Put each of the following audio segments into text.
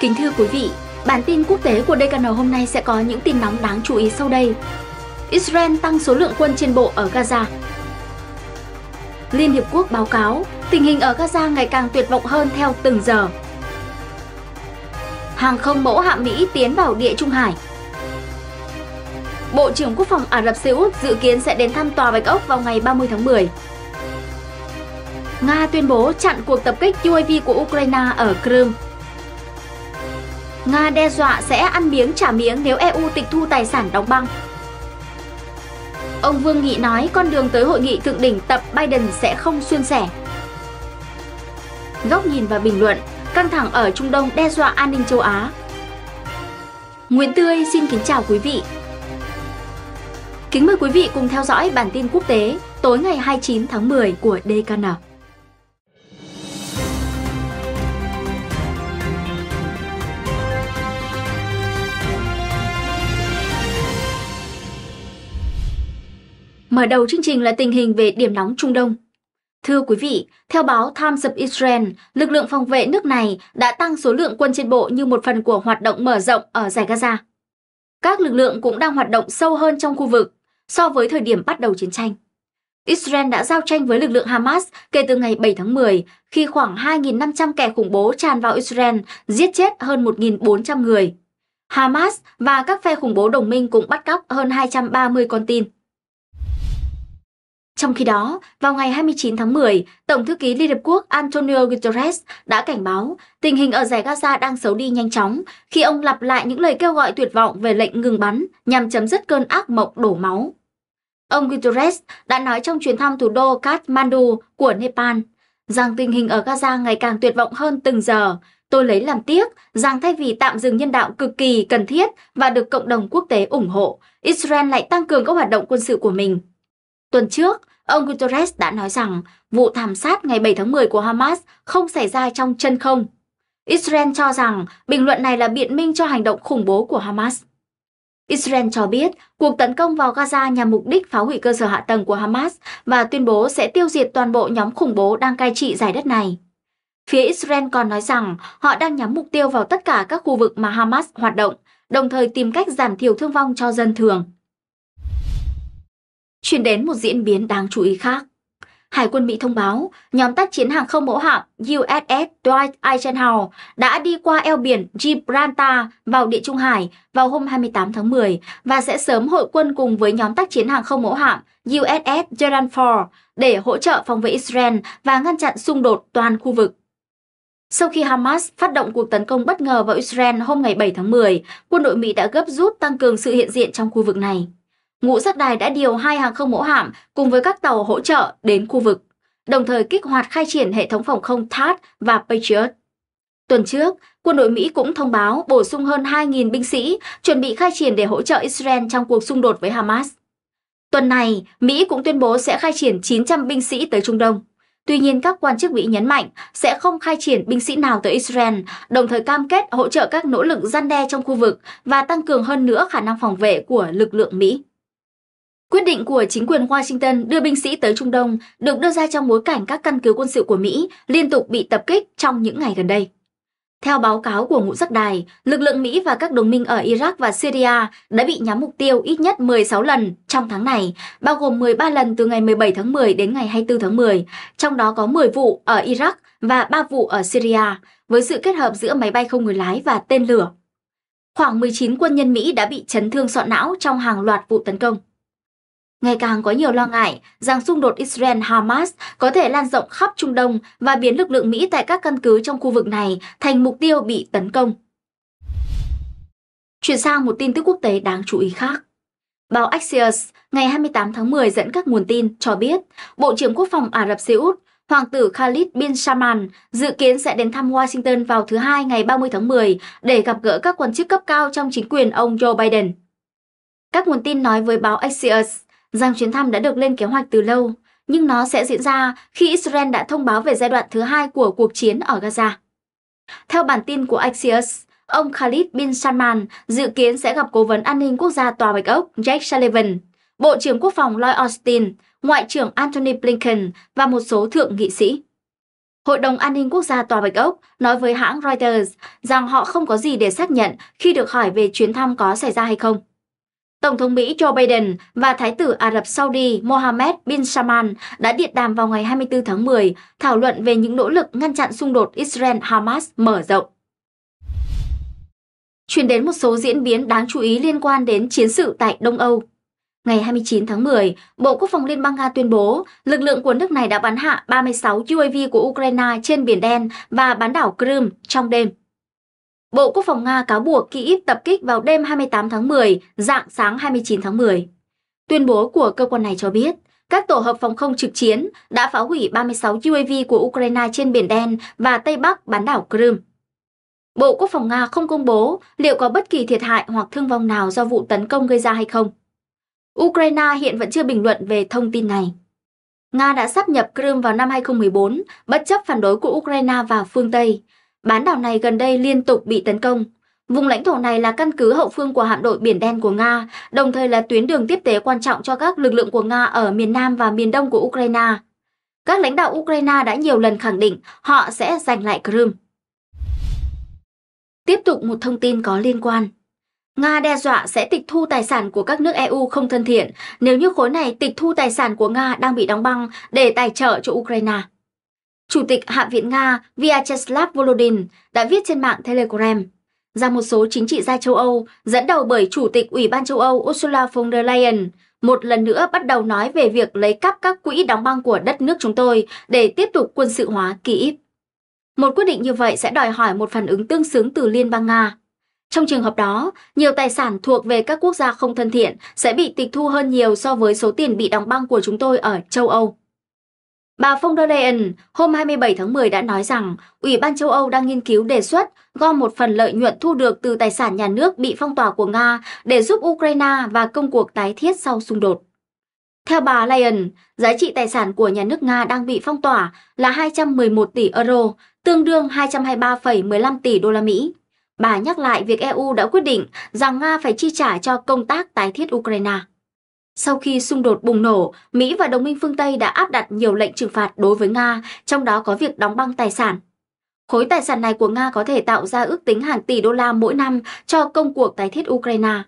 Kính thưa quý vị, bản tin quốc tế của DKN hôm nay sẽ có những tin nóng đáng chú ý sau đây. Israel tăng số lượng quân trên bộ ở Gaza. Liên Hiệp Quốc báo cáo, tình hình ở Gaza ngày càng tuyệt vọng hơn theo từng giờ. Hàng không mẫu hạm Mỹ tiến vào địa Trung Hải. Bộ trưởng Quốc phòng Ả Rập Xê Út dự kiến sẽ đến thăm Tòa Bạch Ốc vào ngày 30 tháng 10. Nga tuyên bố chặn cuộc tập kích UAV của Ukraine ở Crimea. Nga đe dọa sẽ ăn miếng trả miếng nếu EU tịch thu tài sản đóng băng. Ông Vương Nghị nói con đường tới hội nghị thượng đỉnh tập Biden sẽ không xuyên sẻ. Góc nhìn và bình luận, căng thẳng ở Trung Đông đe dọa an ninh châu Á. Nguyễn Tươi xin kính chào quý vị. Kính mời quý vị cùng theo dõi bản tin quốc tế tối ngày 29 tháng 10 của DKN. Mở đầu chương trình là tình hình về điểm nóng Trung Đông. Thưa quý vị, theo báo Times of Israel, lực lượng phòng vệ nước này đã tăng số lượng quân trên bộ như một phần của hoạt động mở rộng ở giải Gaza. Các lực lượng cũng đang hoạt động sâu hơn trong khu vực so với thời điểm bắt đầu chiến tranh. Israel đã giao tranh với lực lượng Hamas kể từ ngày 7 tháng 10, khi khoảng 2.500 kẻ khủng bố tràn vào Israel, giết chết hơn 1.400 người. Hamas và các phe khủng bố đồng minh cũng bắt cóc hơn 230 con tin. Trong khi đó, vào ngày 29 tháng 10, Tổng thư ký Liên Hợp Quốc Antonio Guterres đã cảnh báo tình hình ở giải Gaza đang xấu đi nhanh chóng khi ông lặp lại những lời kêu gọi tuyệt vọng về lệnh ngừng bắn nhằm chấm dứt cơn ác mộng đổ máu. Ông Guterres đã nói trong chuyến thăm thủ đô Kathmandu của Nepal rằng tình hình ở Gaza ngày càng tuyệt vọng hơn từng giờ. Tôi lấy làm tiếc rằng thay vì tạm dừng nhân đạo cực kỳ cần thiết và được cộng đồng quốc tế ủng hộ, Israel lại tăng cường các hoạt động quân sự của mình. Tuần trước, ông Guterres đã nói rằng vụ thảm sát ngày 7 tháng 10 của Hamas không xảy ra trong chân không. Israel cho rằng bình luận này là biện minh cho hành động khủng bố của Hamas. Israel cho biết cuộc tấn công vào Gaza nhằm mục đích phá hủy cơ sở hạ tầng của Hamas và tuyên bố sẽ tiêu diệt toàn bộ nhóm khủng bố đang cai trị giải đất này. Phía Israel còn nói rằng họ đang nhắm mục tiêu vào tất cả các khu vực mà Hamas hoạt động, đồng thời tìm cách giảm thiểu thương vong cho dân thường. Chuyển đến một diễn biến đáng chú ý khác. Hải quân Mỹ thông báo nhóm tác chiến hàng không mẫu hạm USS Dwight Eisenhower đã đi qua eo biển Gibraltar vào Địa Trung Hải vào hôm 28 tháng 10 và sẽ sớm hội quân cùng với nhóm tác chiến hàng không mẫu hạm USS Gerald Ford để hỗ trợ phòng vệ Israel và ngăn chặn xung đột toàn khu vực. Sau khi Hamas phát động cuộc tấn công bất ngờ vào Israel hôm ngày 7 tháng 10, quân đội Mỹ đã gấp rút tăng cường sự hiện diện trong khu vực này. Ngũ sát đài đã điều hai hàng không mẫu hạm cùng với các tàu hỗ trợ đến khu vực, đồng thời kích hoạt khai triển hệ thống phòng không THAAD và Patriot. Tuần trước, quân đội Mỹ cũng thông báo bổ sung hơn 2.000 binh sĩ chuẩn bị khai triển để hỗ trợ Israel trong cuộc xung đột với Hamas. Tuần này, Mỹ cũng tuyên bố sẽ khai triển 900 binh sĩ tới Trung Đông. Tuy nhiên, các quan chức Mỹ nhấn mạnh sẽ không khai triển binh sĩ nào tới Israel, đồng thời cam kết hỗ trợ các nỗ lực gian đe trong khu vực và tăng cường hơn nữa khả năng phòng vệ của lực lượng Mỹ. Quyết định của chính quyền Washington đưa binh sĩ tới Trung Đông được đưa ra trong bối cảnh các căn cứ quân sự của Mỹ liên tục bị tập kích trong những ngày gần đây. Theo báo cáo của ngũ giác đài, lực lượng Mỹ và các đồng minh ở Iraq và Syria đã bị nhắm mục tiêu ít nhất 16 lần trong tháng này, bao gồm 13 lần từ ngày 17 tháng 10 đến ngày 24 tháng 10, trong đó có 10 vụ ở Iraq và 3 vụ ở Syria, với sự kết hợp giữa máy bay không người lái và tên lửa. Khoảng 19 quân nhân Mỹ đã bị chấn thương sọ não trong hàng loạt vụ tấn công. Ngày càng có nhiều lo ngại rằng xung đột Israel-Hamas có thể lan rộng khắp Trung Đông và biến lực lượng Mỹ tại các căn cứ trong khu vực này thành mục tiêu bị tấn công. Chuyển sang một tin tức quốc tế đáng chú ý khác. Báo Axios ngày 28 tháng 10 dẫn các nguồn tin cho biết Bộ trưởng Quốc phòng Ả Rập Xê Út Hoàng tử Khalid bin Salman dự kiến sẽ đến thăm Washington vào thứ Hai ngày 30 tháng 10 để gặp gỡ các quan chức cấp cao trong chính quyền ông Joe Biden. Các nguồn tin nói với báo Axios rằng chuyến thăm đã được lên kế hoạch từ lâu, nhưng nó sẽ diễn ra khi Israel đã thông báo về giai đoạn thứ hai của cuộc chiến ở Gaza. Theo bản tin của Axios, ông Khalid bin Salman dự kiến sẽ gặp Cố vấn An ninh Quốc gia Tòa Bạch Ốc Jake Sullivan, Bộ trưởng Quốc phòng Lloyd Austin, Ngoại trưởng Antony Blinken và một số thượng nghị sĩ. Hội đồng An ninh Quốc gia Tòa Bạch Ốc nói với hãng Reuters rằng họ không có gì để xác nhận khi được hỏi về chuyến thăm có xảy ra hay không. Tổng thống Mỹ Joe Biden và Thái tử Ả Rập Saudi Mohammed bin Salman đã điện đàm vào ngày 24 tháng 10, thảo luận về những nỗ lực ngăn chặn xung đột Israel-Hamas mở rộng. Chuyển đến một số diễn biến đáng chú ý liên quan đến chiến sự tại Đông Âu. Ngày 29 tháng 10, Bộ Quốc phòng Liên bang Nga tuyên bố lực lượng của nước này đã bắn hạ 36 UAV của Ukraine trên Biển Đen và bán đảo Crimea trong đêm. Bộ Quốc phòng Nga cáo buộc Kyiv tập kích vào đêm 28 tháng 10, dạng sáng 29 tháng 10. Tuyên bố của cơ quan này cho biết, các tổ hợp phòng không trực chiến đã phá hủy 36 UAV của Ukraine trên Biển Đen và Tây Bắc bán đảo Crimea. Bộ Quốc phòng Nga không công bố liệu có bất kỳ thiệt hại hoặc thương vong nào do vụ tấn công gây ra hay không. Ukraine hiện vẫn chưa bình luận về thông tin này. Nga đã sắp nhập Crimea vào năm 2014, bất chấp phản đối của Ukraine và phương Tây, Bán đảo này gần đây liên tục bị tấn công. Vùng lãnh thổ này là căn cứ hậu phương của hạm đội Biển Đen của Nga, đồng thời là tuyến đường tiếp tế quan trọng cho các lực lượng của Nga ở miền Nam và miền Đông của Ukraine. Các lãnh đạo Ukraine đã nhiều lần khẳng định họ sẽ giành lại Crimea. Tiếp tục một thông tin có liên quan. Nga đe dọa sẽ tịch thu tài sản của các nước EU không thân thiện nếu như khối này tịch thu tài sản của Nga đang bị đóng băng để tài trợ cho Ukraine. Chủ tịch Hạ viện Nga Vyacheslav Volodin đã viết trên mạng Telegram rằng một số chính trị gia châu Âu dẫn đầu bởi Chủ tịch Ủy ban châu Âu Ursula von der Leyen một lần nữa bắt đầu nói về việc lấy cắp các quỹ đóng băng của đất nước chúng tôi để tiếp tục quân sự hóa Kyiv. Một quyết định như vậy sẽ đòi hỏi một phản ứng tương xứng từ Liên bang Nga. Trong trường hợp đó, nhiều tài sản thuộc về các quốc gia không thân thiện sẽ bị tịch thu hơn nhiều so với số tiền bị đóng băng của chúng tôi ở châu Âu. Bà von der Leyen hôm 27 tháng 10 đã nói rằng Ủy ban châu Âu đang nghiên cứu đề xuất gom một phần lợi nhuận thu được từ tài sản nhà nước bị phong tỏa của Nga để giúp Ukraine và công cuộc tái thiết sau xung đột. Theo bà Leyen, giá trị tài sản của nhà nước Nga đang bị phong tỏa là 211 tỷ euro, tương đương 223,15 tỷ đô la Mỹ. Bà nhắc lại việc EU đã quyết định rằng Nga phải chi trả cho công tác tái thiết Ukraine. Sau khi xung đột bùng nổ, Mỹ và đồng minh phương Tây đã áp đặt nhiều lệnh trừng phạt đối với Nga, trong đó có việc đóng băng tài sản. Khối tài sản này của Nga có thể tạo ra ước tính hàng tỷ đô la mỗi năm cho công cuộc tái thiết Ukraine.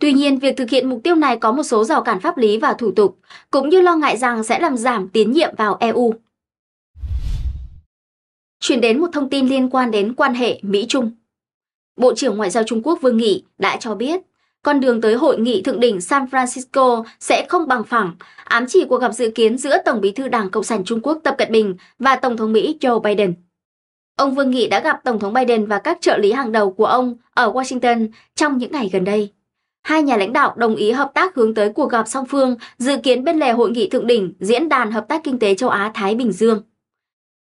Tuy nhiên, việc thực hiện mục tiêu này có một số rào cản pháp lý và thủ tục, cũng như lo ngại rằng sẽ làm giảm tiến nhiệm vào EU. Chuyển đến một thông tin liên quan đến quan hệ Mỹ-Trung. Bộ trưởng Ngoại giao Trung Quốc Vương Nghị đã cho biết con đường tới hội nghị thượng đỉnh San Francisco sẽ không bằng phẳng, ám chỉ cuộc gặp dự kiến giữa Tổng bí thư Đảng Cộng sản Trung Quốc Tập Cận Bình và Tổng thống Mỹ Joe Biden. Ông Vương Nghị đã gặp Tổng thống Biden và các trợ lý hàng đầu của ông ở Washington trong những ngày gần đây. Hai nhà lãnh đạo đồng ý hợp tác hướng tới cuộc gặp song phương dự kiến bên lề hội nghị thượng đỉnh Diễn đàn Hợp tác Kinh tế Châu Á-Thái Bình Dương.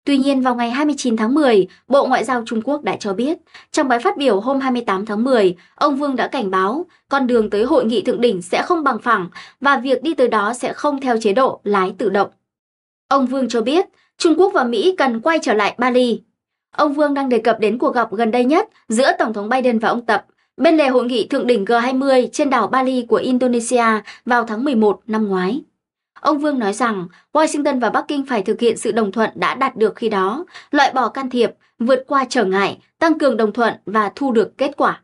Tuy nhiên, vào ngày 29 tháng 10, Bộ Ngoại giao Trung Quốc đã cho biết, trong bài phát biểu hôm 28 tháng 10, ông Vương đã cảnh báo con đường tới hội nghị thượng đỉnh sẽ không bằng phẳng và việc đi tới đó sẽ không theo chế độ lái tự động. Ông Vương cho biết, Trung Quốc và Mỹ cần quay trở lại Bali. Ông Vương đang đề cập đến cuộc gặp gần đây nhất giữa Tổng thống Biden và ông Tập bên lề hội nghị thượng đỉnh G20 trên đảo Bali của Indonesia vào tháng 11 năm ngoái. Ông Vương nói rằng Washington và Bắc Kinh phải thực hiện sự đồng thuận đã đạt được khi đó, loại bỏ can thiệp, vượt qua trở ngại, tăng cường đồng thuận và thu được kết quả.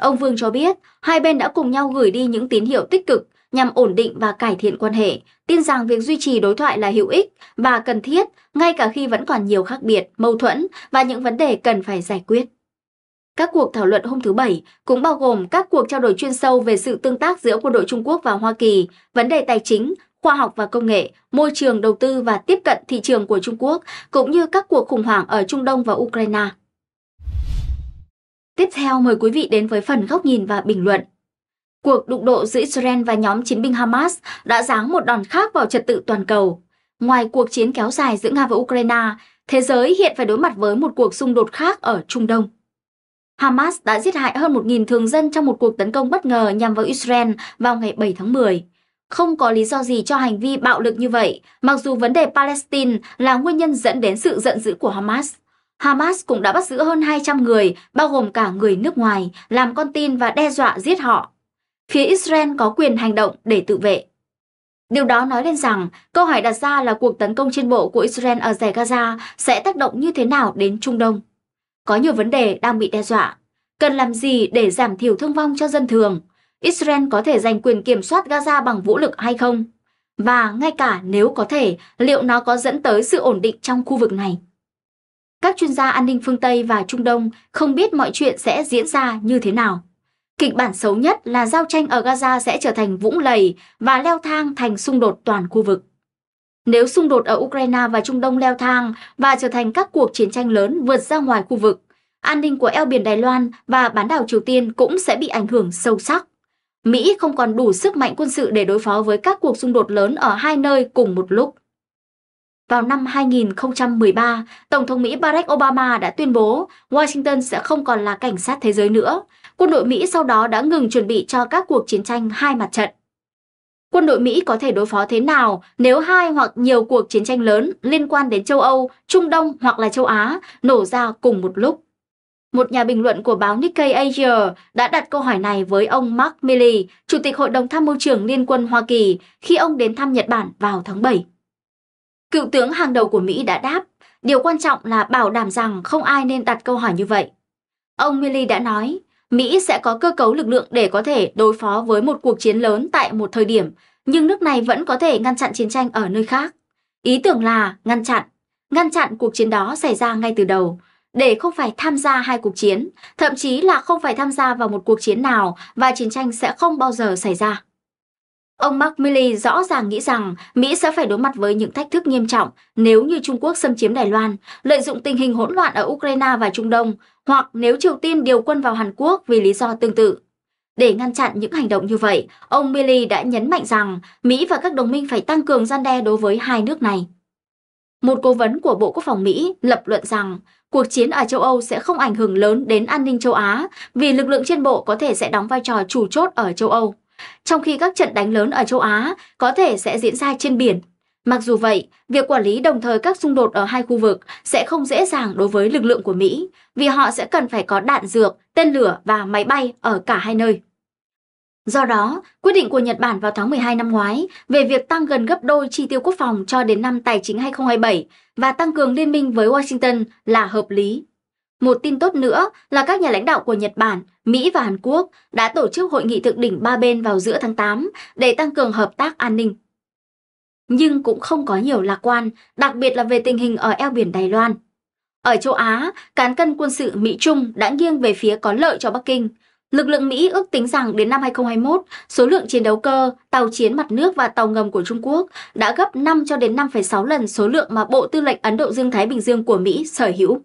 Ông Vương cho biết, hai bên đã cùng nhau gửi đi những tín hiệu tích cực nhằm ổn định và cải thiện quan hệ, tin rằng việc duy trì đối thoại là hữu ích và cần thiết, ngay cả khi vẫn còn nhiều khác biệt, mâu thuẫn và những vấn đề cần phải giải quyết. Các cuộc thảo luận hôm thứ Bảy cũng bao gồm các cuộc trao đổi chuyên sâu về sự tương tác giữa quân đội Trung Quốc và Hoa Kỳ, vấn đề tài chính, khoa học và công nghệ, môi trường đầu tư và tiếp cận thị trường của Trung Quốc, cũng như các cuộc khủng hoảng ở Trung Đông và Ukraine. Tiếp theo mời quý vị đến với phần góc nhìn và bình luận. Cuộc đụng độ giữa Israel và nhóm chiến binh Hamas đã giáng một đòn khác vào trật tự toàn cầu. Ngoài cuộc chiến kéo dài giữa Nga và Ukraine, thế giới hiện phải đối mặt với một cuộc xung đột khác ở Trung Đông. Hamas đã giết hại hơn 1.000 thường dân trong một cuộc tấn công bất ngờ nhằm vào Israel vào ngày 7 tháng 10 không có lý do gì cho hành vi bạo lực như vậy, mặc dù vấn đề Palestine là nguyên nhân dẫn đến sự giận dữ của Hamas. Hamas cũng đã bắt giữ hơn 200 người, bao gồm cả người nước ngoài, làm con tin và đe dọa giết họ. Phía Israel có quyền hành động để tự vệ. Điều đó nói lên rằng, câu hỏi đặt ra là cuộc tấn công trên bộ của Israel ở giải Gaza sẽ tác động như thế nào đến Trung Đông. Có nhiều vấn đề đang bị đe dọa. Cần làm gì để giảm thiểu thương vong cho dân thường? Israel có thể giành quyền kiểm soát Gaza bằng vũ lực hay không? Và ngay cả nếu có thể, liệu nó có dẫn tới sự ổn định trong khu vực này? Các chuyên gia an ninh phương Tây và Trung Đông không biết mọi chuyện sẽ diễn ra như thế nào. Kịch bản xấu nhất là giao tranh ở Gaza sẽ trở thành vũng lầy và leo thang thành xung đột toàn khu vực. Nếu xung đột ở Ukraine và Trung Đông leo thang và trở thành các cuộc chiến tranh lớn vượt ra ngoài khu vực, an ninh của eo biển Đài Loan và bán đảo Triều Tiên cũng sẽ bị ảnh hưởng sâu sắc. Mỹ không còn đủ sức mạnh quân sự để đối phó với các cuộc xung đột lớn ở hai nơi cùng một lúc. Vào năm 2013, Tổng thống Mỹ Barack Obama đã tuyên bố Washington sẽ không còn là cảnh sát thế giới nữa. Quân đội Mỹ sau đó đã ngừng chuẩn bị cho các cuộc chiến tranh hai mặt trận. Quân đội Mỹ có thể đối phó thế nào nếu hai hoặc nhiều cuộc chiến tranh lớn liên quan đến châu Âu, Trung Đông hoặc là châu Á nổ ra cùng một lúc? Một nhà bình luận của báo Nikkei Asia đã đặt câu hỏi này với ông Mark Milley, Chủ tịch Hội đồng Tham mưu trưởng Liên quân Hoa Kỳ khi ông đến thăm Nhật Bản vào tháng 7. Cựu tướng hàng đầu của Mỹ đã đáp, điều quan trọng là bảo đảm rằng không ai nên đặt câu hỏi như vậy. Ông Milley đã nói, Mỹ sẽ có cơ cấu lực lượng để có thể đối phó với một cuộc chiến lớn tại một thời điểm, nhưng nước này vẫn có thể ngăn chặn chiến tranh ở nơi khác. Ý tưởng là ngăn chặn, ngăn chặn cuộc chiến đó xảy ra ngay từ đầu, để không phải tham gia hai cuộc chiến, thậm chí là không phải tham gia vào một cuộc chiến nào và chiến tranh sẽ không bao giờ xảy ra. Ông Mark Milley rõ ràng nghĩ rằng Mỹ sẽ phải đối mặt với những thách thức nghiêm trọng nếu như Trung Quốc xâm chiếm Đài Loan, lợi dụng tình hình hỗn loạn ở Ukraine và Trung Đông, hoặc nếu Triều Tiên điều quân vào Hàn Quốc vì lý do tương tự. Để ngăn chặn những hành động như vậy, ông Milley đã nhấn mạnh rằng Mỹ và các đồng minh phải tăng cường gian đe đối với hai nước này. Một cố vấn của Bộ Quốc phòng Mỹ lập luận rằng cuộc chiến ở châu Âu sẽ không ảnh hưởng lớn đến an ninh châu Á vì lực lượng trên bộ có thể sẽ đóng vai trò chủ chốt ở châu Âu, trong khi các trận đánh lớn ở châu Á có thể sẽ diễn ra trên biển. Mặc dù vậy, việc quản lý đồng thời các xung đột ở hai khu vực sẽ không dễ dàng đối với lực lượng của Mỹ, vì họ sẽ cần phải có đạn dược, tên lửa và máy bay ở cả hai nơi. Do đó, quyết định của Nhật Bản vào tháng 12 năm ngoái về việc tăng gần gấp đôi chi tiêu quốc phòng cho đến năm tài chính 2027 và tăng cường liên minh với Washington là hợp lý. Một tin tốt nữa là các nhà lãnh đạo của Nhật Bản, Mỹ và Hàn Quốc đã tổ chức hội nghị thượng đỉnh ba bên vào giữa tháng 8 để tăng cường hợp tác an ninh. Nhưng cũng không có nhiều lạc quan, đặc biệt là về tình hình ở eo biển Đài Loan. Ở châu Á, cán cân quân sự Mỹ-Trung đã nghiêng về phía có lợi cho Bắc Kinh – Lực lượng Mỹ ước tính rằng đến năm 2021, số lượng chiến đấu cơ, tàu chiến mặt nước và tàu ngầm của Trung Quốc đã gấp 5 cho đến 5,6 lần số lượng mà Bộ Tư lệnh Ấn Độ Dương-Thái Bình Dương của Mỹ sở hữu.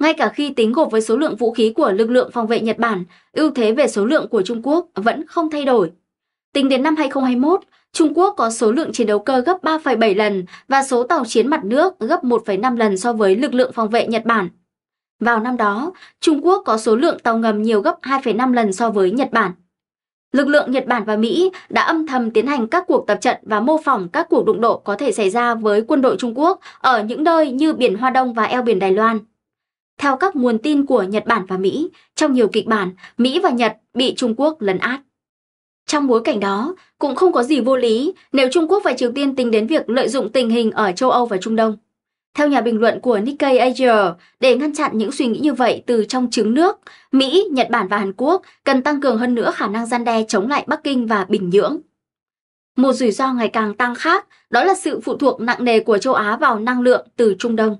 Ngay cả khi tính gộp với số lượng vũ khí của lực lượng phòng vệ Nhật Bản, ưu thế về số lượng của Trung Quốc vẫn không thay đổi. Tính đến năm 2021, Trung Quốc có số lượng chiến đấu cơ gấp 3,7 lần và số tàu chiến mặt nước gấp 1,5 lần so với lực lượng phòng vệ Nhật Bản. Vào năm đó, Trung Quốc có số lượng tàu ngầm nhiều gấp 2,5 lần so với Nhật Bản. Lực lượng Nhật Bản và Mỹ đã âm thầm tiến hành các cuộc tập trận và mô phỏng các cuộc đụng độ có thể xảy ra với quân đội Trung Quốc ở những nơi như Biển Hoa Đông và eo biển Đài Loan. Theo các nguồn tin của Nhật Bản và Mỹ, trong nhiều kịch bản, Mỹ và Nhật bị Trung Quốc lấn át. Trong bối cảnh đó, cũng không có gì vô lý nếu Trung Quốc và Triều Tiên tính đến việc lợi dụng tình hình ở châu Âu và Trung Đông. Theo nhà bình luận của Nikkei Asia, để ngăn chặn những suy nghĩ như vậy từ trong trứng nước, Mỹ, Nhật Bản và Hàn Quốc cần tăng cường hơn nữa khả năng gian đe chống lại Bắc Kinh và Bình Nhưỡng. Một rủi ro ngày càng tăng khác đó là sự phụ thuộc nặng nề của châu Á vào năng lượng từ Trung Đông.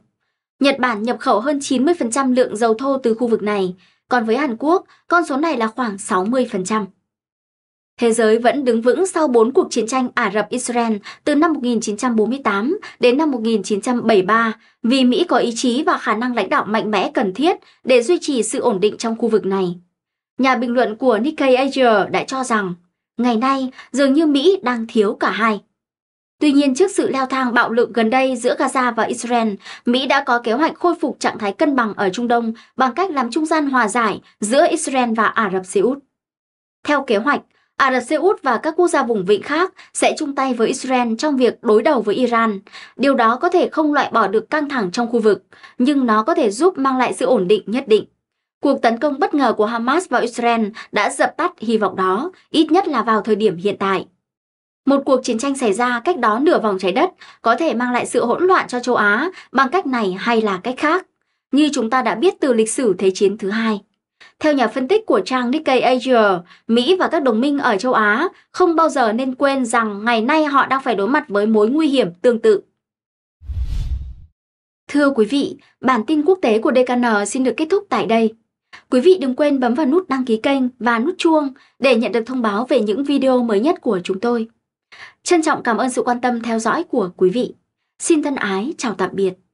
Nhật Bản nhập khẩu hơn 90% lượng dầu thô từ khu vực này, còn với Hàn Quốc, con số này là khoảng 60%. Thế giới vẫn đứng vững sau 4 cuộc chiến tranh Ả Rập-Israel từ năm 1948 đến năm 1973 vì Mỹ có ý chí và khả năng lãnh đạo mạnh mẽ cần thiết để duy trì sự ổn định trong khu vực này. Nhà bình luận của Nikkei Asia đã cho rằng ngày nay dường như Mỹ đang thiếu cả hai. Tuy nhiên trước sự leo thang bạo lực gần đây giữa Gaza và Israel, Mỹ đã có kế hoạch khôi phục trạng thái cân bằng ở Trung Đông bằng cách làm trung gian hòa giải giữa Israel và Ả Rập Xê Út. Theo kế hoạch, Ả Rập Xê Út và các quốc gia vùng vịnh khác sẽ chung tay với Israel trong việc đối đầu với Iran. Điều đó có thể không loại bỏ được căng thẳng trong khu vực, nhưng nó có thể giúp mang lại sự ổn định nhất định. Cuộc tấn công bất ngờ của Hamas vào Israel đã dập tắt hy vọng đó, ít nhất là vào thời điểm hiện tại. Một cuộc chiến tranh xảy ra cách đó nửa vòng trái đất có thể mang lại sự hỗn loạn cho châu Á bằng cách này hay là cách khác, như chúng ta đã biết từ lịch sử Thế chiến thứ hai. Theo nhà phân tích của trang Nikkei Asia, Mỹ và các đồng minh ở châu Á không bao giờ nên quên rằng ngày nay họ đang phải đối mặt với mối nguy hiểm tương tự. Thưa quý vị, bản tin quốc tế của DKN xin được kết thúc tại đây. Quý vị đừng quên bấm vào nút đăng ký kênh và nút chuông để nhận được thông báo về những video mới nhất của chúng tôi. Trân trọng cảm ơn sự quan tâm theo dõi của quý vị. Xin thân ái chào tạm biệt.